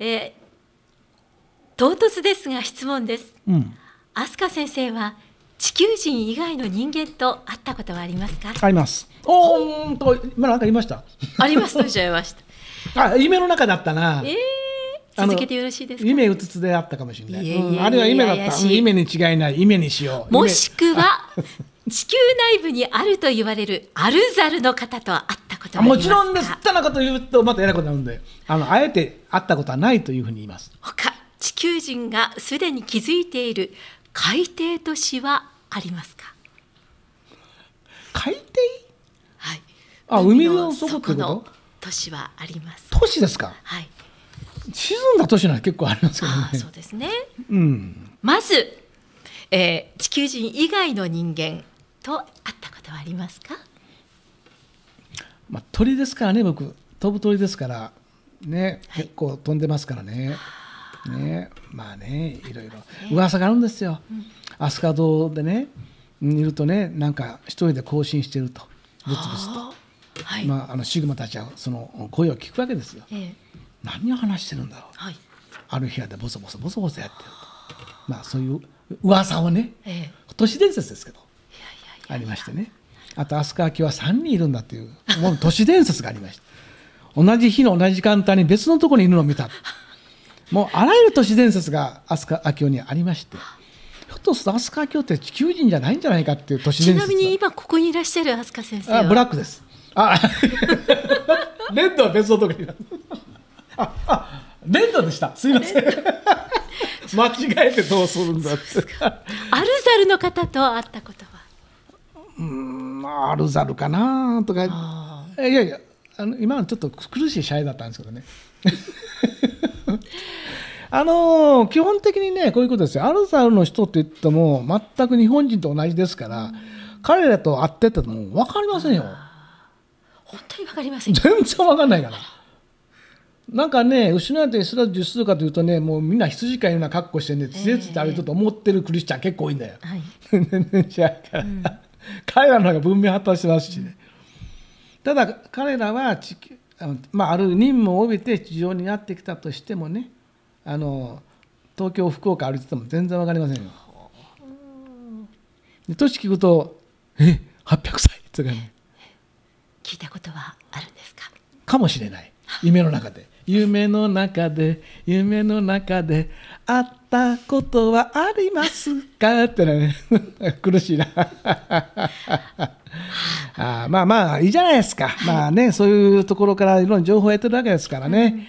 えー、唐突ですが質問です、うん、飛鳥先生は地球人以外の人間と会ったことはありますかありますおーと今なんか言いましたありますとおっしゃいました あ夢の中だったなええー続けてよろしいですか夢うつつであったかもしれないあるいは夢だった夢に違いない夢にしようもしくは地球内部にあると言われるアルザルの方と会っともちろんですったなこというとまた偉くなるんであのあえて会ったことはないというふうに言います他地球人がすでに気づいている海底都市はありますか海底はいあ海の底っ都市はあります都市ですかはい沈んだ都市なら結構ありますけど、ね、あそうですね、うん、まず、えー、地球人以外の人間と会ったことはありますか鳥ですからね僕飛ぶ鳥ですからね、結構飛んでますからね。ねまあねいろいろ、噂があるんですよ、うん、飛鳥堂でねいるとねなんか一人で行進してるとブツブツと。はい、まあ、あのシグマたちはその声を聞くわけですよ。ええ、何を話してるんだろう、はい、ある部屋でボソボソボソボソやってるとまあそういう噂をね、ええ、都市伝説ですけどありましてね。あと飛鳥明は3人いるんだというもう都市伝説がありました同じ日の同じ時間帯に別のところにいるのを見たもうあらゆる都市伝説が飛鳥明にありましてひょっとすると飛鳥明って地球人じゃないんじゃないかっていう都市伝説ちなみに今ここにいらっしゃる飛鳥先生はブラックですあ レッドは別のところにいるああレッドでしたすいません間違えてどうするんだってアルザルの方と会ったことはうんまああるざるかなとかいやいやあの今のちょっと苦しい試合だったんですけどね あのー、基本的にねこういうことですよアルザルの人って言っても全く日本人と同じですから、うん、彼らと会ってても分かりませんよ本当に分かりません全然分かんないからなんかね失われてイスラム術すかというとねもうみんな羊飼いのような格好してねつえつえ歩いてると思ってるクリスチャン結構多いんだよ、えー、はい、じゃあ、うん 彼らの方が文明発達してますしね。ただ彼らは地球まあ、ある任務を帯びて地上になってきたとしてもねあの東京福岡歩いてても全然分かりませんよ。で年聞くと「え800歳」とかね聞いたことはあるんですかかもしれない夢の中で夢の中で夢の中であったことはありますか ってね 苦しいな あまあまあいいじゃないですか、はい、まあねそういうところからいろんな情報を得てるわけですからね、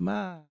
うん、まあ